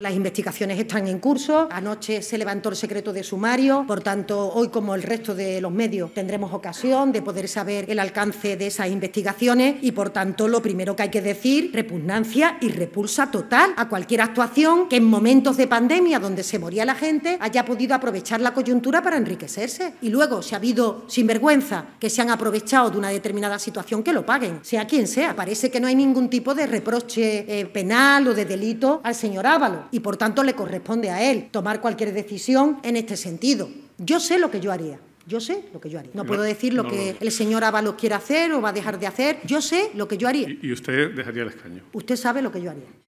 Las investigaciones están en curso. Anoche se levantó el secreto de sumario, por tanto, hoy como el resto de los medios tendremos ocasión de poder saber el alcance de esas investigaciones y, por tanto, lo primero que hay que decir, repugnancia y repulsa total a cualquier actuación que en momentos de pandemia donde se moría la gente haya podido aprovechar la coyuntura para enriquecerse. Y luego, si ha habido sinvergüenza que se han aprovechado de una determinada situación, que lo paguen, sea quien sea. Parece que no hay ningún tipo de reproche eh, penal o de delito al señor Ávalo y por tanto le corresponde a él tomar cualquier decisión en este sentido. Yo sé lo que yo haría. Yo sé lo que yo haría. No, puedo decir lo que el señor Ábalos quiere hacer o va a dejar de hacer. Yo sé lo que yo haría. ¿Y usted dejaría el escaño? Usted sabe lo que yo haría.